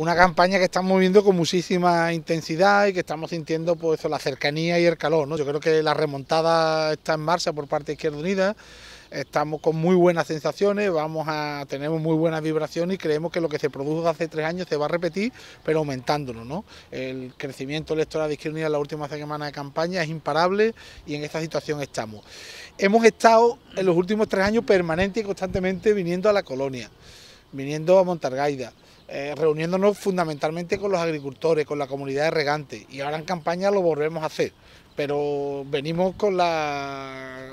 una campaña que estamos viviendo con muchísima intensidad y que estamos sintiendo pues la cercanía y el calor. ¿no? Yo creo que la remontada está en marcha por parte de Izquierda Unida, estamos con muy buenas sensaciones, vamos a tener muy buenas vibraciones y creemos que lo que se produjo hace tres años se va a repetir, pero aumentándolo. ¿no? El crecimiento electoral de Izquierda Unida en la última semana de campaña es imparable y en esta situación estamos. Hemos estado en los últimos tres años permanente y constantemente viniendo a la colonia, viniendo a Montargaida. Eh, reuniéndonos fundamentalmente con los agricultores, con la comunidad de regantes y ahora en campaña lo volvemos a hacer, pero venimos con la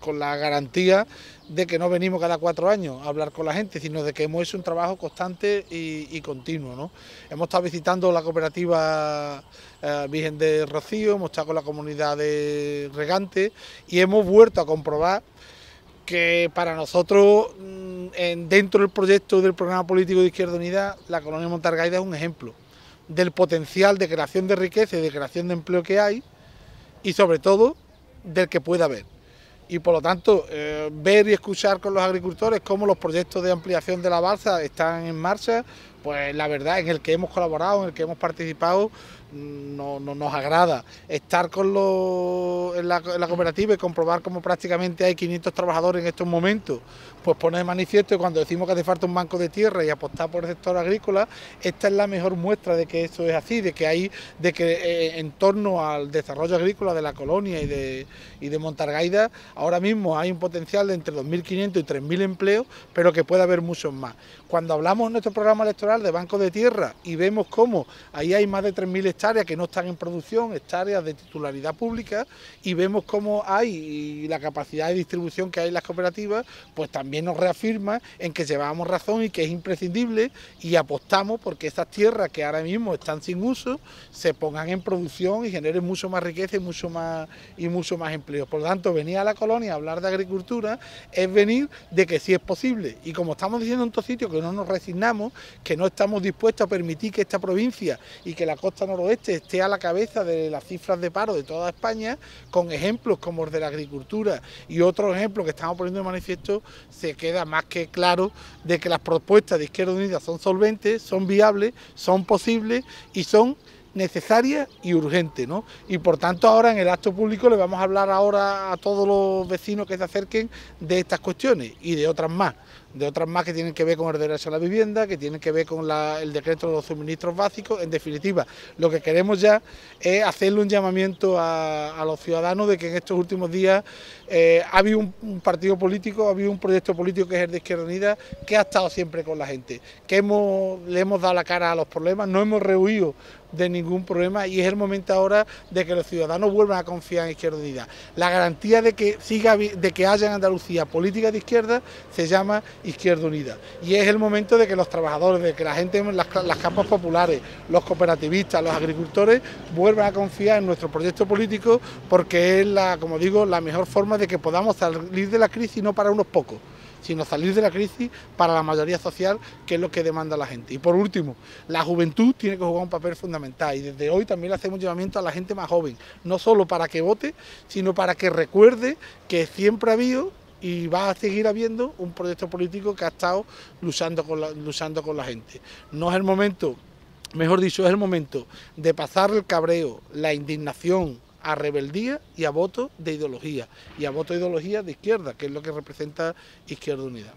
con la garantía de que no venimos cada cuatro años a hablar con la gente, sino de que hemos hecho un trabajo constante y, continuo. ¿no? Hemos estado visitando la cooperativa eh, Virgen de Rocío, hemos estado con la comunidad de regantes y hemos vuelto a comprobar que para nosotros mm, dentro del proyecto del programa político de Izquierda Unida, la colonia Montargaida es un ejemplo del potencial de creación de riqueza y de creación de empleo que hay y sobre todo del que pueda haber. Y por lo tanto, eh, ver y escuchar con los agricultores cómo los proyectos de ampliación de la balsa están en marcha, pues la verdad, en el que hemos colaborado, en el que hemos participado, mm, no, nos agrada. Estar con en, la, cooperativa y comprobar cómo prácticamente hay 500 trabajadores en estos momentos, pues pone de manifiesto que cuando decimos que hace falta un banco de tierra y apostar por el sector agrícola, esta es la mejor muestra de que esto es así, de que hay, de que eh, en torno al desarrollo agrícola de la colonia y de, y de Montargaida, ahora mismo hay un potencial de entre 2.500 y 3.000 empleos, pero que puede haber muchos más. Cuando hablamos en nuestro programa electoral, de Banco de Tierra y vemos cómo ahí hay más de 3.000 hectáreas que no están en producción, hectáreas de titularidad pública, y vemos cómo hay la capacidad de distribución que hay en las cooperativas, pues también nos reafirma en que llevamos razón y que es imprescindible y apostamos porque estas tierras que ahora mismo están sin uso se pongan en producción y generen mucho más riqueza y mucho más, y mucho más empleo. Por lo tanto, venir a la colonia a hablar de agricultura es venir de que sí es posible. Y como estamos diciendo en todos sitios que no nos resignamos, que no no estamos dispuestos a permitir que esta provincia y que la costa noroeste esté a la cabeza de las cifras de paro de toda España, con ejemplos como el de la agricultura y otros ejemplos que estamos poniendo en manifiesto, se queda más que claro de que las propuestas de Izquierda Unida son solventes, son viables, son posibles y son necesarias y urgentes ¿no? Y por tanto ahora en el acto público le vamos a hablar ahora a todos los vecinos que se acerquen de estas cuestiones y de otras más de otras más que tienen que ver con el derecho a la vivienda, que tienen que ver con el decreto de los suministros básicos. En definitiva, lo que queremos ya es hacerle un llamamiento a, los ciudadanos de que en estos últimos días eh, ha habido un, partido político, ha habido un proyecto político que es el de Izquierda Unida, que ha estado siempre con la gente, que hemos, le hemos dado la cara a los problemas, no hemos rehuido de ningún problema y es el momento ahora de que los ciudadanos vuelvan a confiar en Izquierda Unida. La garantía de que, siga, de que haya en Andalucía política de izquierda se llama Izquierda Unida. Y es el momento de que los trabajadores, de que la gente, las, capas populares, los cooperativistas, los agricultores vuelvan a confiar en nuestro proyecto político porque es, la, como digo, la mejor forma de que podamos salir de la crisis no para unos pocos sino salir de la crisis para la mayoría social, que es lo que demanda la gente. Y por último, la juventud tiene que jugar un papel fundamental y desde hoy también le hacemos llamamiento a la gente más joven, no solo para que vote, sino para que recuerde que siempre ha habido y va a seguir habiendo un proyecto político que ha estado luchando con la, luchando con la gente. No es el momento, mejor dicho, es el momento de pasar el cabreo, la indignación a rebeldía y a voto de ideología, y a voto de ideología de izquierda, que es lo que representa Izquierda Unida.